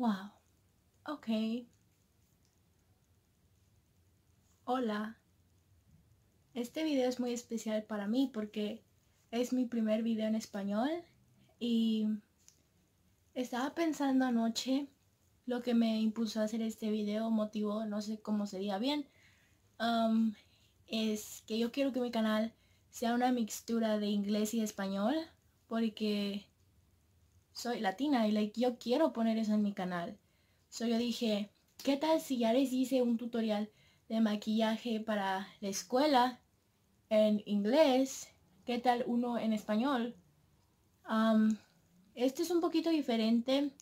Wow. Ok. Hola. Este video es muy especial para mí porque es mi primer video en español y estaba pensando anoche lo que me impulsó a hacer este video, motivo, no sé cómo sería bien, um, es que yo quiero que mi canal sea una mixtura de inglés y español porque soy latina y like, yo quiero poner eso en mi canal. So yo dije, ¿qué tal si ya les hice un tutorial de maquillaje para la escuela en inglés? ¿Qué tal uno en español? este es un poquito diferente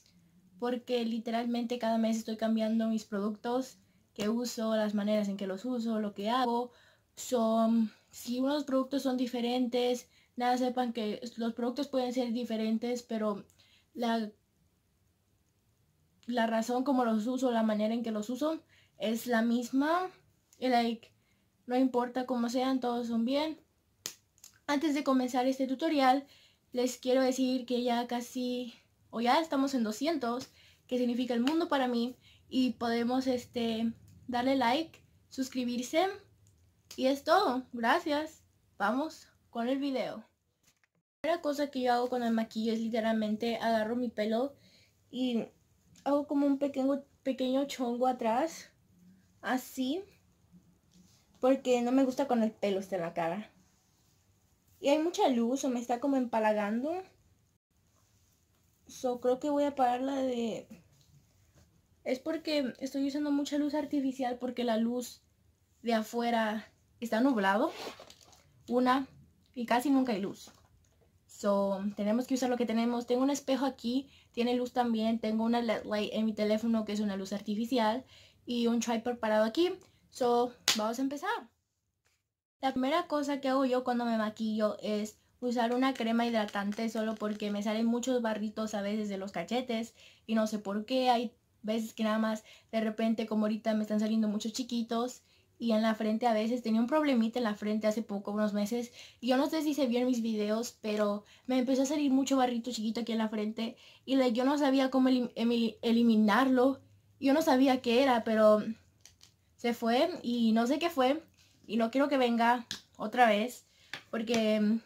porque literalmente cada mes estoy cambiando mis productos que uso, las maneras en que los uso, lo que hago. son si unos productos son diferentes, nada sepan que los productos pueden ser diferentes, pero la, la razón como los uso, la manera en que los uso es la misma. Y like, no importa cómo sean, todos son bien. Antes de comenzar este tutorial, les quiero decir que ya casi, o ya estamos en 200, que significa el mundo para mí. Y podemos este, darle like, suscribirse. Y es todo. Gracias. Vamos con el video cosa que yo hago con el maquillo es literalmente agarro mi pelo y hago como un pequeño, pequeño chongo atrás, así, porque no me gusta con el pelo está en la cara. Y hay mucha luz o me está como empalagando. So creo que voy a pararla de... Es porque estoy usando mucha luz artificial porque la luz de afuera está nublado. Una, y casi nunca hay luz. So, tenemos que usar lo que tenemos. Tengo un espejo aquí, tiene luz también. Tengo una LED light en mi teléfono que es una luz artificial. Y un tripod parado aquí. So, vamos a empezar. La primera cosa que hago yo cuando me maquillo es usar una crema hidratante solo porque me salen muchos barritos a veces de los cachetes y no sé por qué. Hay veces que nada más de repente como ahorita me están saliendo muchos chiquitos y en la frente a veces. Tenía un problemita en la frente hace poco, unos meses. Yo no sé si se vio en mis videos, pero me empezó a salir mucho barrito chiquito aquí en la frente y yo no sabía cómo eliminarlo. Yo no sabía qué era, pero se fue y no sé qué fue y no quiero que venga otra vez porque mm,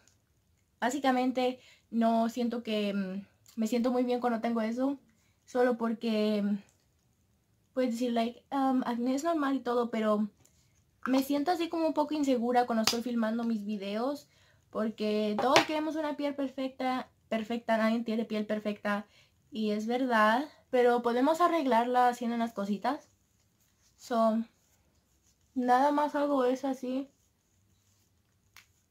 básicamente no siento que mm, me siento muy bien cuando tengo eso solo porque mm, puedes decir like um, acné es normal y todo pero me siento así como un poco insegura cuando estoy filmando mis videos porque todos queremos una piel perfecta, perfecta, nadie tiene piel perfecta y es verdad, pero podemos arreglarla haciendo unas cositas. Son nada más hago eso así.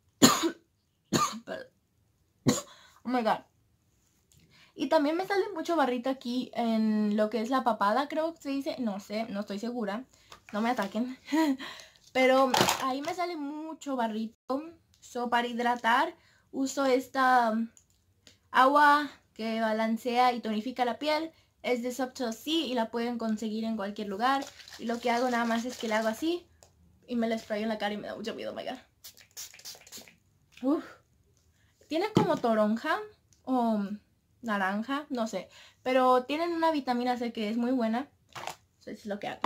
oh my god. Y también me sale mucho barrito aquí en lo que es la papada, creo que se dice. No sé, no estoy segura. No me ataquen. Pero ahí me sale mucho barrito. So, para hidratar uso esta um, agua que balancea y tonifica la piel. Es de Subtle C y la pueden conseguir en cualquier lugar. Y lo que hago nada más es que la hago así y me la sprayo en la cara y me da mucho miedo, oh my God. Uf. Tiene como toronja o... Um, naranja, no sé. Pero tienen una vitamina C que es muy buena. Eso es lo que hago.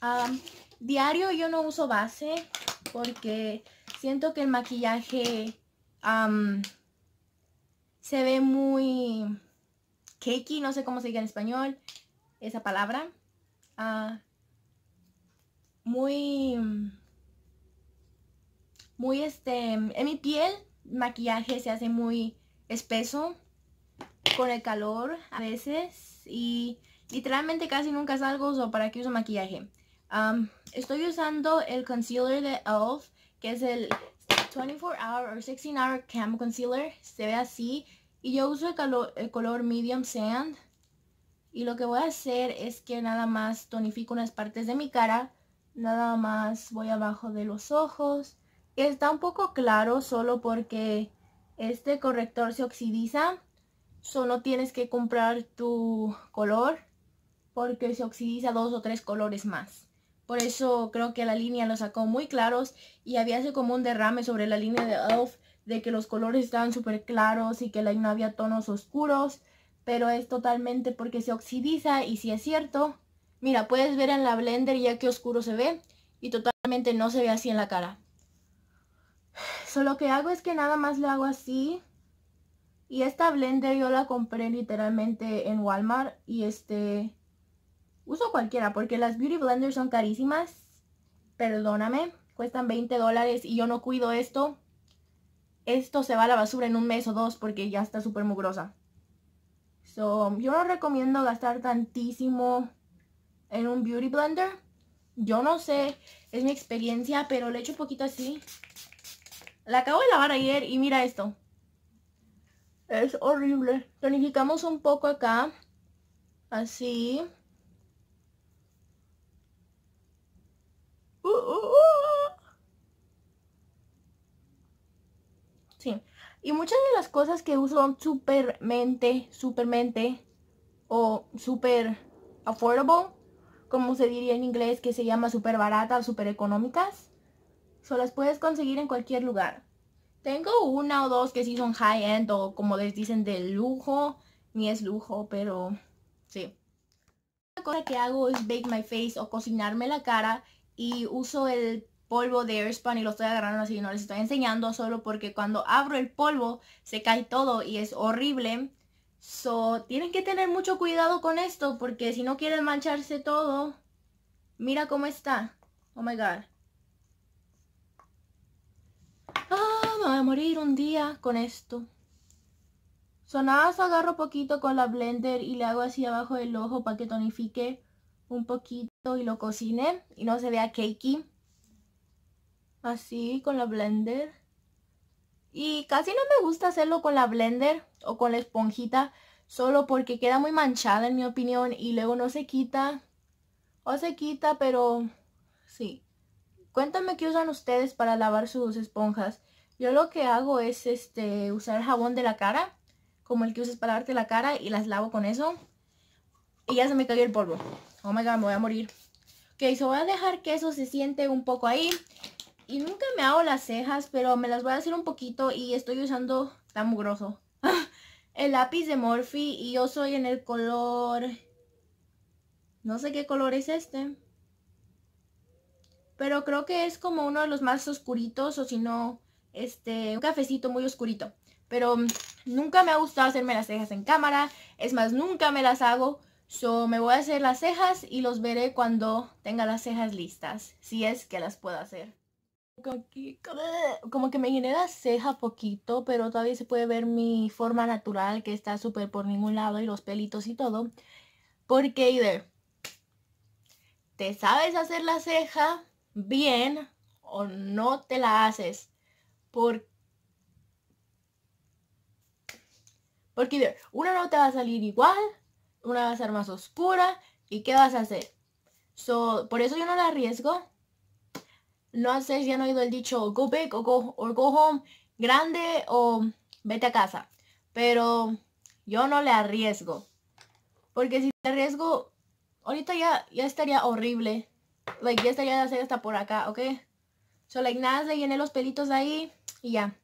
Ah, diario yo no uso base porque siento que el maquillaje se ve muy cakey, no sé cómo se diga en español esa palabra. Ah, muy, muy este, en mi piel maquillaje se hace muy espeso con el calor a veces y literalmente casi nunca salgo, o para que uso maquillaje. Um, estoy usando el concealer de e.l.f. que es el 24 Hour o 16 Hour Cam Concealer. Se ve así. Y yo uso el, el color Medium Sand. Y lo que voy a hacer es que nada más tonifico unas partes de mi cara. Nada más voy abajo de los ojos. Está un poco claro solo porque este corrector se oxidiza. Solo tienes que comprar tu color porque se oxidiza dos o tres colores más. Por eso creo que la línea lo sacó muy claros y había como un derrame sobre la línea de Elf de que los colores estaban súper claros y que no había tonos oscuros, pero es totalmente porque se oxidiza y si es cierto, mira, puedes ver en la blender ya que oscuro se ve y totalmente no se ve así en la cara. Solo que hago es que nada más le hago así y esta blender yo la compré literalmente en Walmart y este uso cualquiera porque las beauty blenders son carísimas. Perdóname, cuestan 20 dólares y yo no cuido esto. Esto se va a la basura en un mes o dos porque ya está súper mugrosa. So, yo no recomiendo gastar tantísimo en un beauty blender. Yo no sé, es mi experiencia, pero le echo un poquito así. La acabo de lavar ayer y mira esto. Es horrible. Tonificamos un poco acá. Así. Uh, uh, uh, sí. Y muchas de las cosas que uso supermente, supermente o super affordable, como se diría en inglés, que se llama súper barata o súper económicas, solo las puedes conseguir en cualquier lugar. Tengo una o dos que sí son high-end o como les dicen de lujo. Ni es lujo, pero sí. Una cosa que hago es bake my face o cocinarme la cara y uso el polvo de airspun y lo estoy agarrando así, no les estoy enseñando solo porque cuando abro el polvo se cae todo y es horrible. So, tienen que tener mucho cuidado con esto porque si no quieren mancharse todo, mira cómo está. Oh my god ah, me voy a morir un día con esto. Sonadas agarro poquito con la blender y le hago así abajo del ojo para que tonifique un poquito y lo cocine y no se vea cakey. Así con la blender. Y casi no me gusta hacerlo con la blender o con la esponjita solo porque queda muy manchada en mi opinión y luego no se quita o se quita pero sí. Cuéntame qué usan ustedes para lavar sus esponjas. Yo lo que hago es este, usar jabón de la cara, como el que usas para lavarte la cara, y las lavo con eso. Y ya se me cayó el polvo. Oh my god, me voy a morir. Ok, se voy a dejar que eso se siente un poco ahí. Y nunca me hago las cejas, pero me las voy a hacer un poquito y estoy usando tan groso el lápiz de Morphe y yo soy en el color... No sé qué color es este pero creo que es como uno de los más oscuritos o si no, este, un cafecito muy oscurito. Pero nunca me ha gustado hacerme las cejas en cámara, es más, nunca me las hago. So, me voy a hacer las cejas y los veré cuando tenga las cejas listas, si es que las puedo hacer. Como que, me genera ceja poquito, pero todavía se puede ver mi forma natural que está súper por ningún lado y los pelitos y todo. Porque, either, te sabes hacer la ceja, bien o no te la haces por, porque una no te va a salir igual, una va a ser más oscura y qué vas a hacer. por eso yo no la arriesgo. No sé si han oído el dicho go back, o go, go home, grande o vete a casa. Pero yo no le arriesgo. Porque si te arriesgo, ahorita ya, ya estaría horrible like, ya estaría de hacer hasta por acá, ¿ok? So, like, nada, le llené los pelitos de ahí y ya.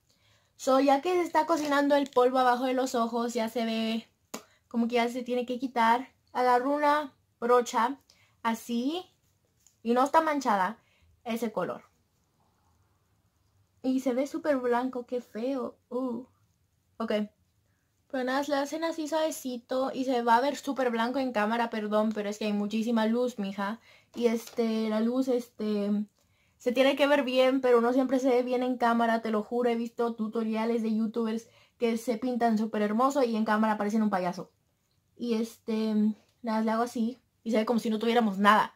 So, ya que se está cocinando el polvo abajo de los ojos, ya se ve como que ya se tiene que quitar. Agarro una brocha así y no está manchada ese color. Y se ve súper blanco, qué feo. Uh. Ok. Pues nada, le hacen así suavecito y se va a ver súper blanco en cámara, perdón, pero es que hay muchísima luz, mija. Y este, la luz, este, se tiene que ver bien, pero no siempre se ve bien en cámara, te lo juro. He visto tutoriales de youtubers que se pintan súper hermoso y en cámara parecen un payaso. Y este, nada, le hago así y se ve como si no tuviéramos nada.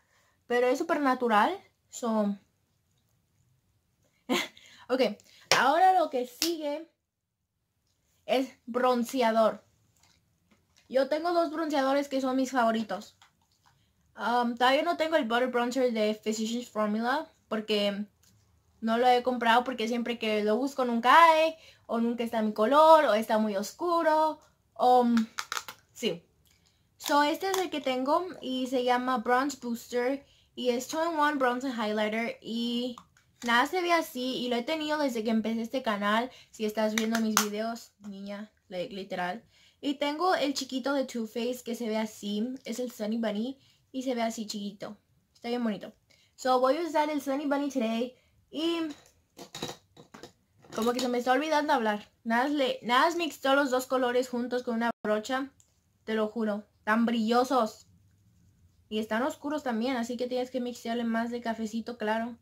Pero es súper natural, son, ok, ahora lo que sigue es bronceador. Yo tengo dos bronceadores que son mis favoritos. Um, todavía no tengo el Butter Bronzer de Physicians Formula porque no lo he comprado porque siempre que lo busco nunca hay o nunca está mi color o está muy oscuro. o um, sí. So este es el que tengo y se llama Bronze Booster y es 2 in Bronze Highlighter y Nada se ve así y lo he tenido desde que empecé este canal. Si estás viendo mis videos, niña, literal. Y tengo el chiquito de Too Faced que se ve así. Es el Sunny Bunny y se ve así chiquito. Está bien bonito. So voy a usar el Sunny Bunny today y... Como que se me está olvidando hablar. Nada, le, nada los dos colores juntos con una brocha. Te lo juro. Tan brillosos. Y están oscuros también, así que tienes que mixearle más de cafecito claro.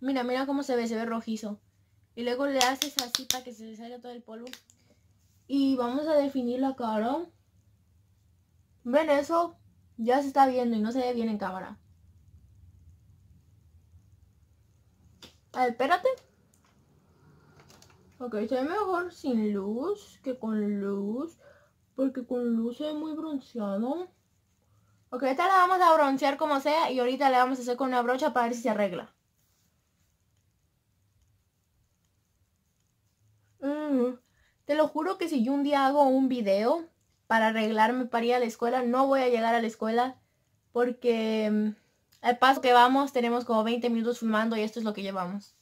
Mira, mira cómo se ve, se ve rojizo. Y luego le haces así para que se le salga todo el polvo. Y vamos a definir la cara. ¿Ven eso? Ya se está viendo y no se ve bien en cámara. A ver, espérate. Ok, se ve mejor sin luz que con luz. Porque con luz se ve muy bronceado. Ok, esta la vamos a broncear como sea y ahorita le vamos a hacer con una brocha para ver si se arregla. Te lo juro que si yo un día hago un video para arreglarme para ir a la escuela, no voy a llegar a la escuela porque mm, al paso que vamos tenemos como 20 minutos fumando y esto es lo que llevamos.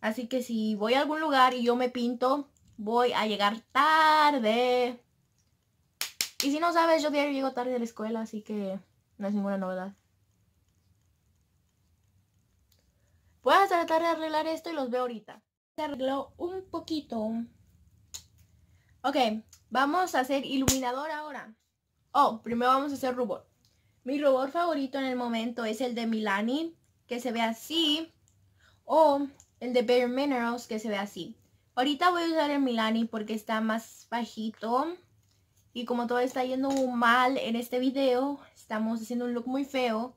Así que si voy a algún lugar y yo me pinto, voy a llegar tarde. Y si no sabes, yo diario llego tarde a la escuela, así que no es ninguna novedad. Voy a tratar de arreglar esto y los veo ahorita. Se arregló un poquito, Ok, vamos a hacer iluminador ahora. Oh, primero vamos a hacer rubor. Mi rubor favorito en el momento es el de Milani, que se ve así. O el de Bare Minerals, que se ve así. Ahorita voy a usar el Milani porque está más bajito. Y como todo está yendo mal en este video, estamos haciendo un look muy feo.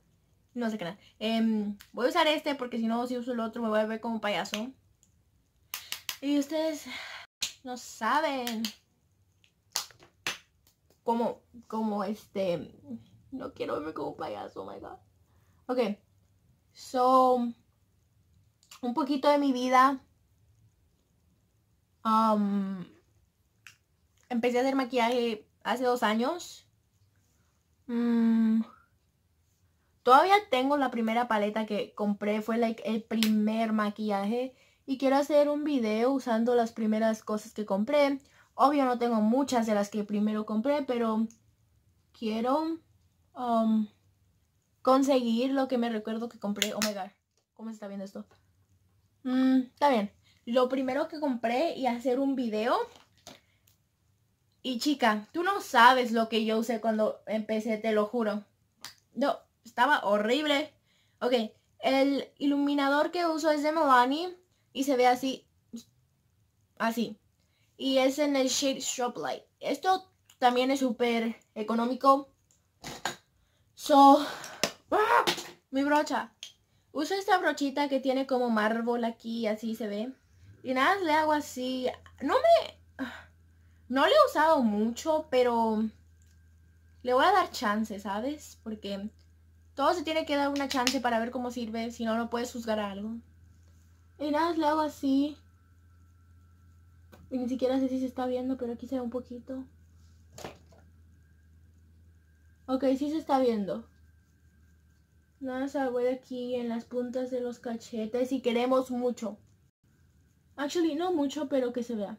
No sé qué nada. Em, voy a usar este porque si no, si uso el otro me voy a ver como payaso. Y ustedes no saben como, como este, no quiero verme como payaso, oh my god. Ok, so, un poquito de mi vida. Um, empecé a hacer maquillaje hace dos años. Mm, todavía tengo la primera paleta que compré, fue like el primer maquillaje. Y quiero hacer un video usando las primeras cosas que compré. Obvio no tengo muchas de las que primero compré, pero quiero um, conseguir lo que me recuerdo que compré. Omega. Oh ¿cómo se está viendo esto? Mm, está bien. Lo primero que compré y hacer un video. Y chica, tú no sabes lo que yo usé cuando empecé, te lo juro. No, estaba horrible. Ok, el iluminador que uso es de Milani y se ve así. Así y es en el shade Shop Light. Esto también es súper económico. So, ¡ah! mi brocha. Uso esta brochita que tiene como mármol aquí, así se ve. Y nada, le hago así. No me... No le he usado mucho, pero... Le voy a dar chance, ¿sabes? Porque todo se tiene que dar una chance para ver cómo sirve. Si no, no puedes juzgar algo. Y nada, le hago así. Y ni siquiera sé si se está viendo, pero aquí se ve un poquito. Ok, sí se está viendo. Nada se de aquí en las puntas de los cachetes y queremos mucho. Actually, no mucho, pero que se vea.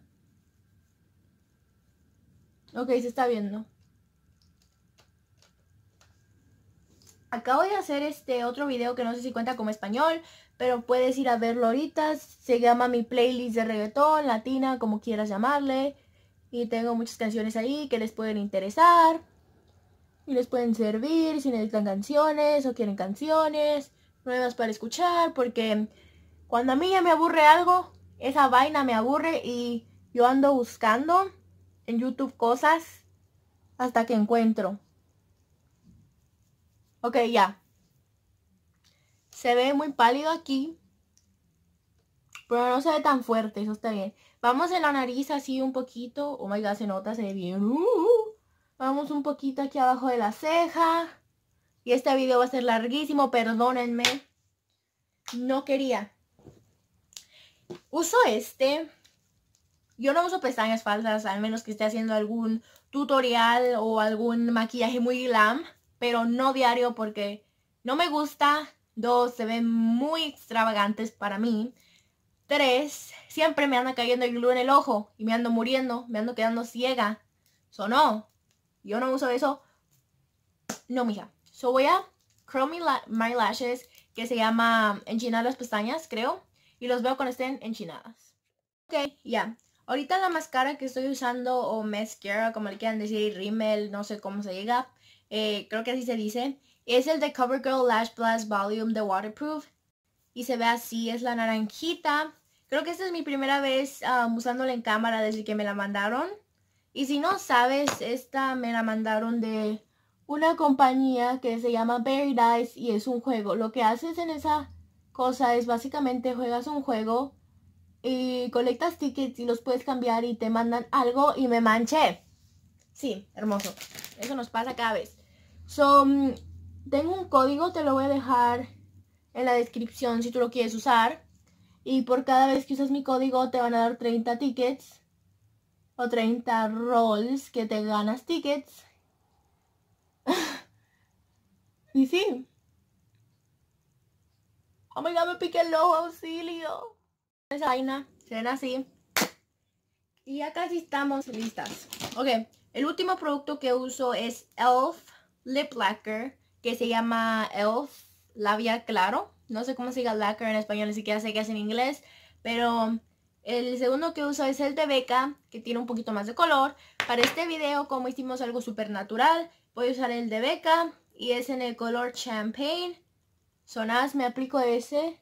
Ok, se está viendo. Acabo de hacer este otro video que no sé si cuenta como español, pero puedes ir a verlo ahorita. Se llama mi playlist de reggaetón, latina, como quieras llamarle. Y tengo muchas canciones ahí que les pueden interesar. Y les pueden servir si necesitan canciones o quieren canciones nuevas para escuchar. Porque cuando a mí ya me aburre algo, esa vaina me aburre y yo ando buscando en YouTube cosas hasta que encuentro. Ok, ya. Se ve muy pálido aquí. Pero no se ve tan fuerte, eso está bien. Vamos en la nariz así un poquito. Oh my god, se nota, se ve bien. Uh, uh, uh. Vamos un poquito aquí abajo de la ceja. Y este video va a ser larguísimo, perdónenme. No quería. Uso este. Yo no uso pestañas falsas, al menos que esté haciendo algún tutorial o algún maquillaje muy glam pero no diario porque no me gusta. Dos, se ven muy extravagantes para mí. Tres, siempre me anda cayendo el glue en el ojo y me ando muriendo, me ando quedando ciega. So no, yo no uso eso. No, mija. So voy a curl My Lashes, que se llama enchinar las pestañas, creo. Y los veo cuando estén enchinadas. Ok, ya. Ahorita la máscara que estoy usando, o mascara, como le quieran decir, rímel, no sé cómo se llega eh, creo que así se dice, es el de CoverGirl Lash Blast Volume de Waterproof. Y se ve así, es la naranjita. Creo que esta es mi primera vez um, usándola en cámara desde que me la mandaron. Y si no sabes, esta me la mandaron de una compañía que se llama Berry Dice y es un juego. Lo que haces en esa cosa es básicamente juegas un juego y colectas tickets y los puedes cambiar y te mandan algo y me manché. Sí, hermoso. Eso nos pasa cada vez. So, mm, tengo un código, te lo voy a dejar en la descripción si tú lo quieres usar. Y por cada vez que usas mi código te van a dar 30 tickets o 30 rolls que te ganas tickets. y sí. Oh my god, me piqué el ojo, auxilio. Esa vaina, se ven así. Y ya casi estamos listas. Ok, el último producto que uso es ELF lip lacquer que se llama ELF Labia Claro. No sé cómo se diga lacquer en español, ni siquiera sé que es en inglés. Pero el segundo que uso es el de beca que tiene un poquito más de color. Para este video, como hicimos algo súper natural, voy a usar el de beca y es en el color Champagne. Sonas, me aplico ese.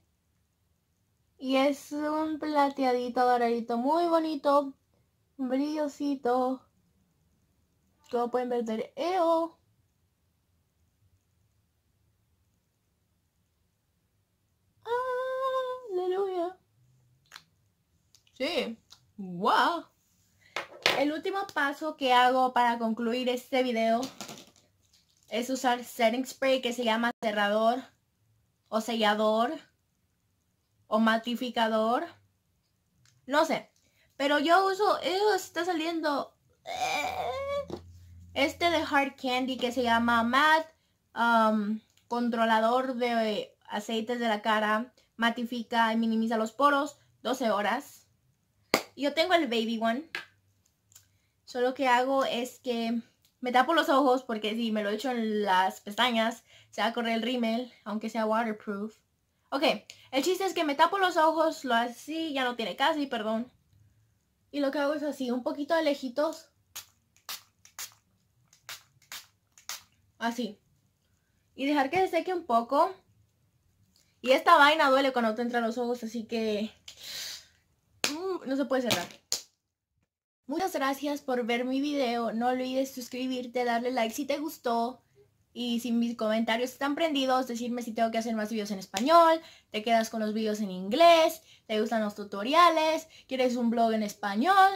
Y es un plateadito doradito muy bonito, brillosito. Como pueden ver, del EO. Aleluya. Sí. Wow. El último paso que hago para concluir este video es usar setting spray que se llama cerrador o sellador o matificador. No sé. Pero yo uso, está saliendo eh, este de Hard Candy que se llama Matte um, Controlador de Aceites de la Cara matifica y minimiza los poros, 12 horas. Yo tengo el Baby One. Solo que hago es que me tapo los ojos porque si me lo echo en las pestañas se va a correr el rímel, aunque sea waterproof. Ok, el chiste es que me tapo los ojos, lo así, ya no tiene casi, perdón. Y lo que hago es así, un poquito de lejitos. Así. Y dejar que se seque un poco. Y esta vaina duele cuando te entran los ojos, así que mm, no se puede cerrar. Muchas gracias por ver mi video. No olvides suscribirte, darle like si te gustó. Y si mis comentarios están prendidos, decirme si tengo que hacer más videos en español, te quedas con los videos en inglés, te gustan los tutoriales, quieres un blog en español.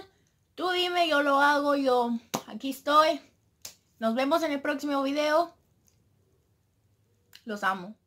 Tú dime, yo lo hago, yo aquí estoy. Nos vemos en el próximo video. Los amo.